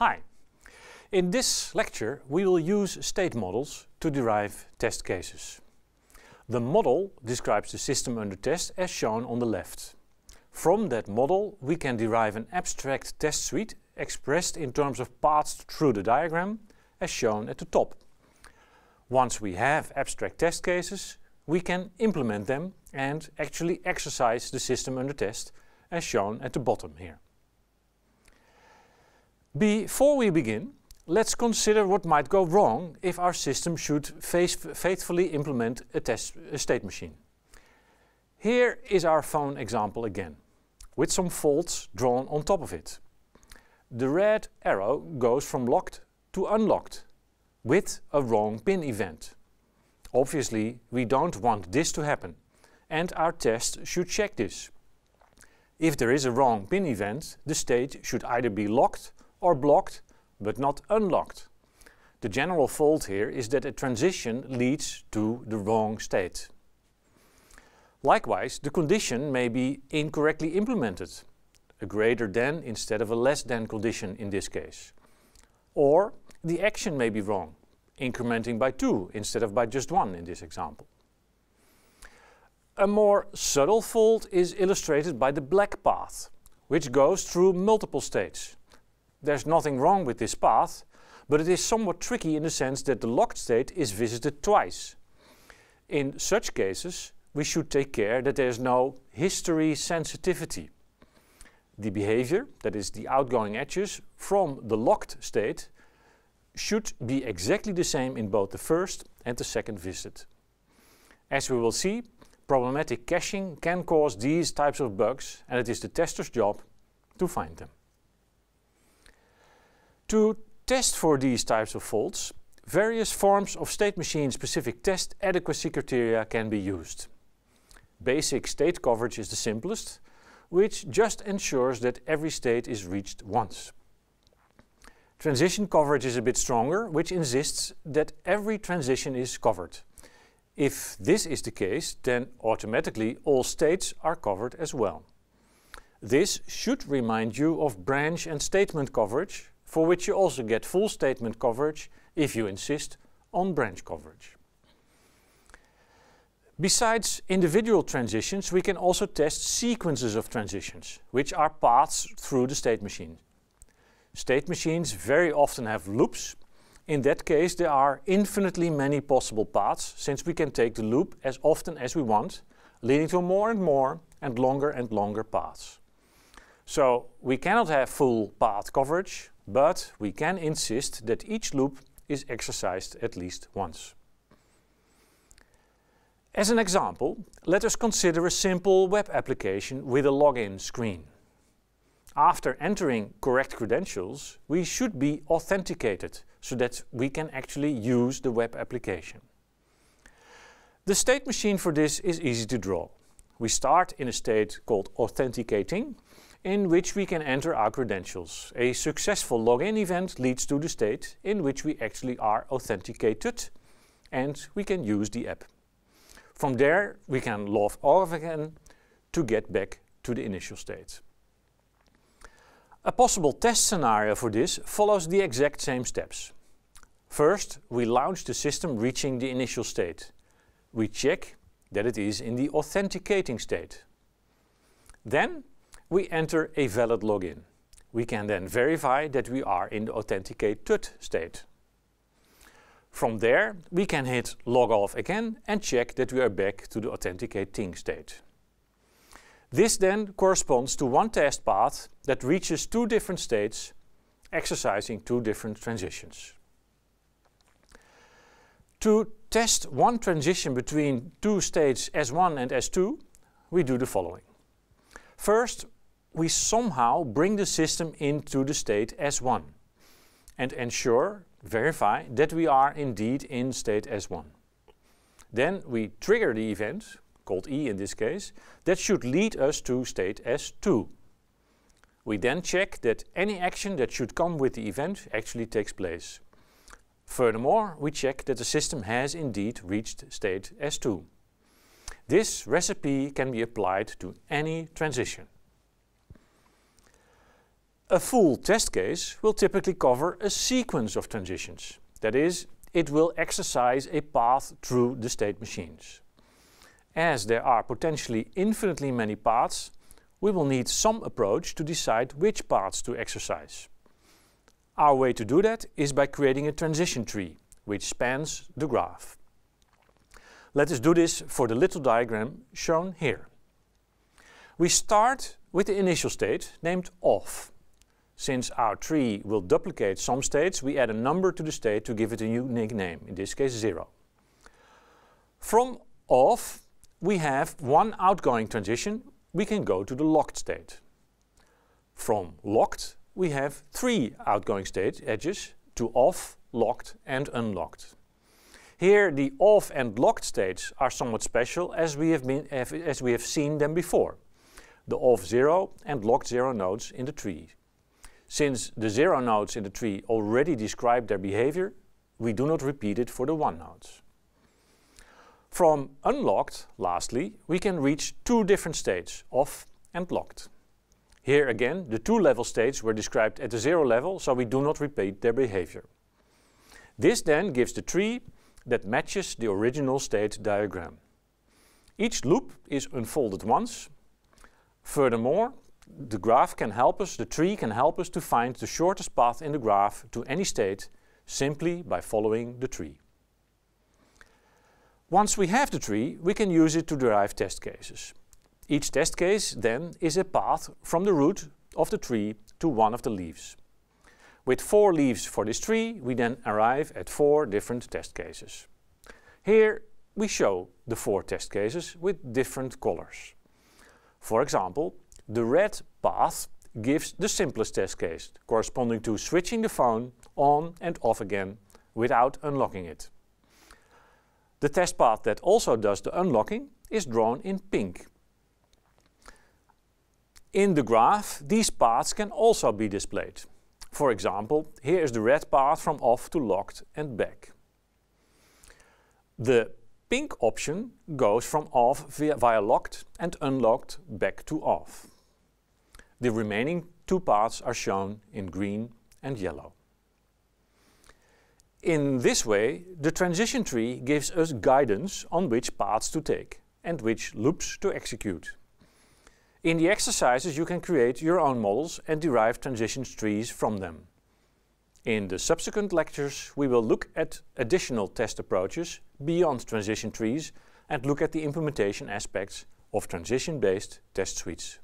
Hi. In this lecture, we will use state models to derive test cases. The model describes the system under test as shown on the left. From that model, we can derive an abstract test suite expressed in terms of paths through the diagram, as shown at the top. Once we have abstract test cases, we can implement them and actually exercise the system under test, as shown at the bottom here. Before we begin, let's consider what might go wrong if our system should faithfully implement a, test, a state machine. Here is our phone example again, with some faults drawn on top of it. The red arrow goes from locked to unlocked, with a wrong pin event. Obviously, we don't want this to happen, and our test should check this. If there is a wrong pin event, the state should either be locked or blocked, but not unlocked. The general fault here is that a transition leads to the wrong state. Likewise, the condition may be incorrectly implemented, a greater than instead of a less than condition in this case. Or the action may be wrong, incrementing by 2 instead of by just 1 in this example. A more subtle fault is illustrated by the black path, which goes through multiple states, there's nothing wrong with this path, but it is somewhat tricky in the sense that the locked state is visited twice. In such cases, we should take care that there is no history sensitivity. The behavior, that is the outgoing edges, from the locked state should be exactly the same in both the first and the second visit. As we will see, problematic caching can cause these types of bugs and it is the tester's job to find them. To test for these types of faults, various forms of state machine-specific test adequacy criteria can be used. Basic state coverage is the simplest, which just ensures that every state is reached once. Transition coverage is a bit stronger, which insists that every transition is covered. If this is the case, then automatically all states are covered as well. This should remind you of branch and statement coverage, for which you also get full statement coverage, if you insist, on branch coverage. Besides individual transitions, we can also test sequences of transitions, which are paths through the state machine. State machines very often have loops. In that case, there are infinitely many possible paths, since we can take the loop as often as we want, leading to more and more and longer and longer paths. So we cannot have full path coverage, but we can insist that each loop is exercised at least once. As an example, let us consider a simple web application with a login screen. After entering correct credentials, we should be authenticated so that we can actually use the web application. The state machine for this is easy to draw. We start in a state called authenticating, in which we can enter our credentials. A successful login event leads to the state in which we actually are authenticated and we can use the app. From there, we can log off again to get back to the initial state. A possible test scenario for this follows the exact same steps. First, we launch the system reaching the initial state. We check that it is in the authenticating state. Then we enter a valid login. We can then verify that we are in the authenticate TUT state. From there, we can hit log off again and check that we are back to the authenticate ting state. This then corresponds to one test path that reaches two different states, exercising two different transitions. To test one transition between two states S1 and S2, we do the following. First, we somehow bring the system into the state S1 and ensure, verify, that we are indeed in state S1. Then we trigger the event, called E in this case, that should lead us to state S2. We then check that any action that should come with the event actually takes place. Furthermore, we check that the system has indeed reached state S2. This recipe can be applied to any transition. A full test case will typically cover a sequence of transitions. That is, it will exercise a path through the state machines. As there are potentially infinitely many paths, we will need some approach to decide which paths to exercise. Our way to do that is by creating a transition tree, which spans the graph. Let us do this for the little diagram shown here. We start with the initial state named off since our tree will duplicate some states, we add a number to the state to give it a unique name, in this case 0. From off, we have one outgoing transition, we can go to the locked state. From locked, we have three outgoing state edges to off, locked and unlocked. Here the off and locked states are somewhat special as we have, been, as we have seen them before. The off 0 and locked 0 nodes in the tree. Since the zero nodes in the tree already describe their behavior, we do not repeat it for the one nodes. From unlocked, lastly, we can reach two different states, off and locked. Here again, the two level states were described at the zero level, so we do not repeat their behavior. This then gives the tree that matches the original state diagram. Each loop is unfolded once. Furthermore, the graph can help us, the tree can help us to find the shortest path in the graph to any state simply by following the tree. Once we have the tree, we can use it to derive test cases. Each test case, then, is a path from the root of the tree to one of the leaves. With four leaves for this tree, we then arrive at four different test cases. Here we show the four test cases with different colors. For example, the red path gives the simplest test case, corresponding to switching the phone on and off again without unlocking it. The test path that also does the unlocking is drawn in pink. In the graph, these paths can also be displayed. For example, here is the red path from off to locked and back. The pink option goes from off via, via locked and unlocked back to off. The remaining two paths are shown in green and yellow. In this way, the transition tree gives us guidance on which paths to take and which loops to execute. In the exercises, you can create your own models and derive transition trees from them. In the subsequent lectures, we will look at additional test approaches beyond transition trees and look at the implementation aspects of transition-based test suites.